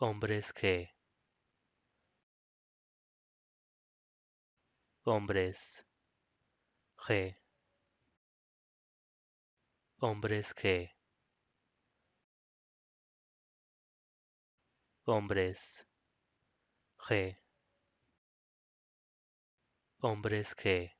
hombres que hombres g hombres que hombres g hombres que